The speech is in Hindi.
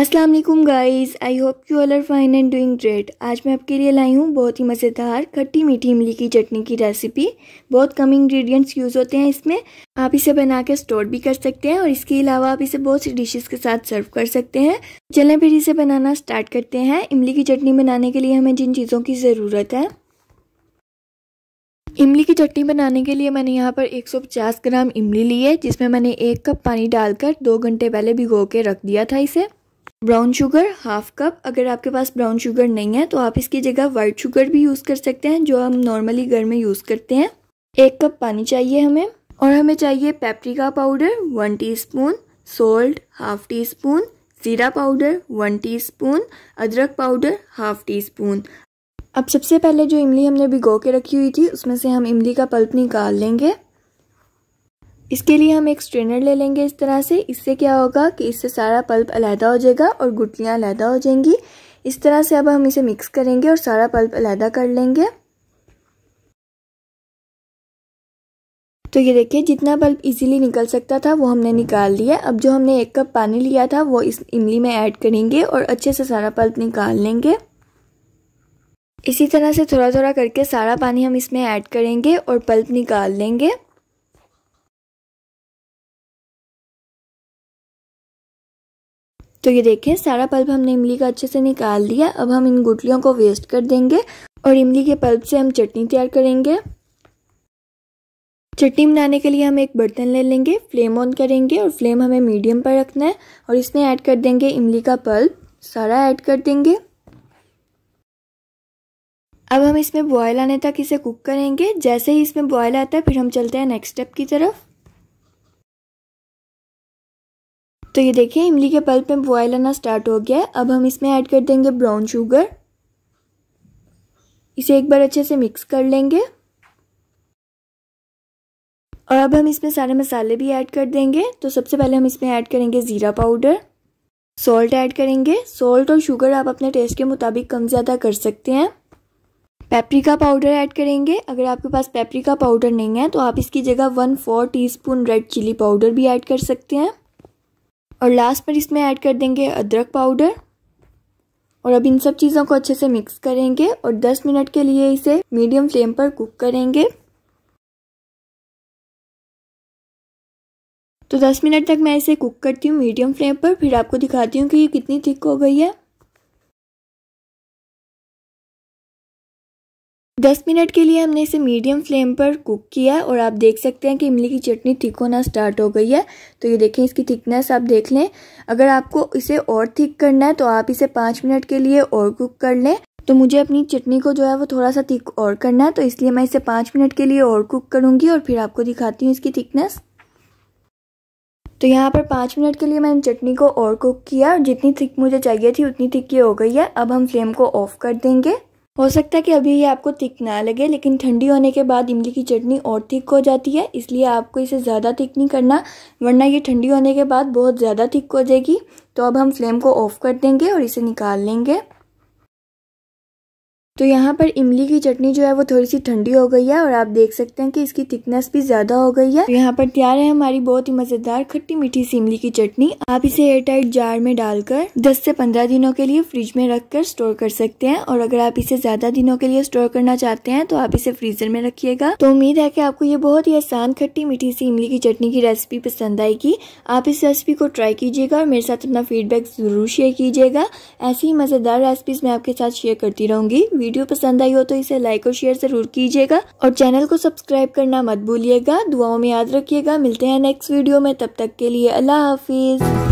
Aslam guys I hope you all are fine and doing great आज मैं आपके लिए लाई हूँ बहुत ही मज़ेदार खट्टी मीठी इमली की चटनी की रेसिपी बहुत कम इंग्रेडिएंट्स यूज़ होते हैं इसमें आप इसे बना के स्टोर भी कर सकते हैं और इसके अलावा आप इसे बहुत सी डिशेस के साथ सर्व कर सकते हैं चलें फिर इसे बनाना स्टार्ट करते हैं इमली की चटनी बनाने के लिए हमें जिन चीज़ों की ज़रूरत है इमली की चटनी बनाने के लिए मैंने यहाँ पर 150 ग्राम इमली ली है जिसमें मैंने एक कप पानी डालकर दो घंटे पहले भिगो के रख दिया था इसे ब्राउन शुगर हाफ कप अगर आपके पास ब्राउन शुगर नहीं है तो आप इसकी जगह वाइट शुगर भी यूज़ कर सकते हैं जो हम नॉर्मली घर में यूज़ करते हैं एक कप पानी चाहिए हमें और हमें चाहिए paprika powder one teaspoon salt half teaspoon ज़ीरा पाउडर वन टीस्पून अदरक पाउडर हाफ टी स्पून अब सबसे पहले जो इमली हमने भिगो के रखी हुई थी उसमें से हम इमली का पल्प निकाल लेंगे इसके लिए हम एक स्ट्रेनर ले लेंगे इस तरह से इससे क्या होगा कि इससे सारा पल्प अलहदा हो जाएगा और गुटलियाँ अलहदा हो जाएंगी इस तरह से अब हम इसे मिक्स करेंगे और सारा पल्प अलहदा कर लेंगे तो ये देखिए जितना बल्ब इजीली निकल सकता था वो हमने निकाल लिया अब जो हमने एक कप पानी लिया था वो इस इमली में ऐड करेंगे और अच्छे से सारा पल्प निकाल लेंगे इसी तरह से थोड़ा थोड़ा करके सारा पानी हम इसमें ऐड करेंगे और पल्प निकाल लेंगे तो ये देखें सारा पल्प हमने इमली का अच्छे से निकाल लिया अब हम इन गुटलियों को वेस्ट कर देंगे और इमली के पल्प से हम चटनी तैयार करेंगे चटनी बनाने के लिए हम एक बर्तन ले लेंगे फ्लेम ऑन करेंगे और फ्लेम हमें मीडियम पर रखना है और इसमें ऐड कर देंगे इमली का पल्प सारा ऐड कर देंगे अब हम इसमें बॉयल आने तक इसे कुक करेंगे जैसे ही इसमें बॉयल आता है फिर हम चलते हैं नेक्स्ट स्टेप की तरफ तो ये देखिए इमली के पल्प में बॉयल आना स्टार्ट हो गया है अब हम इसमें ऐड कर देंगे ब्राउन शुगर इसे एक बार अच्छे से मिक्स कर लेंगे और अब हम इसमें सारे मसाले भी ऐड कर देंगे तो सबसे पहले हम इसमें ऐड करेंगे ज़ीरा पाउडर सॉल्ट ऐड करेंगे सॉल्ट और शुगर आप अपने टेस्ट के मुताबिक कम ज़्यादा कर सकते हैं पेपरिका पाउडर ऐड करेंगे अगर आपके पास पेपरिका पाउडर नहीं है तो आप इसकी जगह one four teaspoon red chilli powder भी ऐड कर सकते हैं और लास्ट पर इसमें ऐड कर देंगे अदरक पाउडर और अब इन सब चीज़ों को अच्छे से मिक्स करेंगे और 10 मिनट के लिए इसे मीडियम फ्लेम पर कुक करेंगे तो 10 मिनट तक मैं इसे कुक करती हूँ मीडियम फ्लेम पर फिर आपको दिखाती हूँ कि ये कितनी थिक हो गई है 10 मिनट के लिए हमने इसे मीडियम फ्लेम पर कुक किया और आप देख सकते हैं कि इमली की चटनी थिक होना स्टार्ट हो गई है तो ये देखें इसकी थिकनेस आप देख लें अगर आपको इसे और थिक करना है तो आप इसे पाँच मिनट के लिए और कुक कर लें तो मुझे अपनी चटनी को जो है वो थोड़ा सा थिक और करना है तो इसलिए मैं इसे पाँच मिनट के लिए और कुक करूँगी और फिर आपको दिखाती हूँ इसकी थिकनेस तो यहाँ पर पाँच मिनट के लिए मैंने चटनी को और कुक किया और जितनी थिक मुझे चाहिए थी उतनी थिक ये हो गई है अब हम फ्लेम को ऑफ कर देंगे हो सकता है कि अभी ये आपको तिक ना लगे लेकिन ठंडी होने के बाद इमली की चटनी और थिक हो जाती है इसलिए आपको इसे ज़्यादा तिक नहीं करना वरना ये ठंडी होने के बाद बहुत ज़्यादा थिक हो जाएगी तो अब हम फ्लेम को ऑफ़ कर देंगे और इसे निकाल लेंगे तो यहाँ पर इमली की चटनी जो है वो थोड़ी सी ठंडी हो गई है और आप देख सकते हैं कि इसकी थिकनेस भी ज़्यादा हो गई है तो यहाँ पर तैयार है हमारी बहुत ही मज़ेदार खट्टी मीठी सी इमली की चटनी आप इसे एयर टाइट जार में डालकर 10 से 15 दिनों के लिए फ्रिज में रखकर स्टोर कर सकते हैं और अगर आप इसे ज़्यादा दिनों के लिए स्टोर करना चाहते हैं तो आप इसे फ्रीजर में रखिएगा तो उम्मीद है की आपको ये बहुत ही आसान खट्टी मीठी सी इमली की चटनी की रेसिपी पसंद आएगी आप इस रेसिपी को ट्राई कीजिएगा और मेरे साथ अपना फीडबैक ज़रूर शेयर कीजिएगा ऐसी ही मज़ेदार रेसिपीज़ मैं आपके साथ शेयर करती रहूंगी वीडियो पसंद आई हो तो इसे लाइक और शेयर जरूर कीजिएगा और चैनल को सब्सक्राइब करना मत भूलिएगा दुआओं में याद रखिएगा मिलते हैं नेक्स्ट वीडियो में तब तक के लिए अल्लाह हाफिज़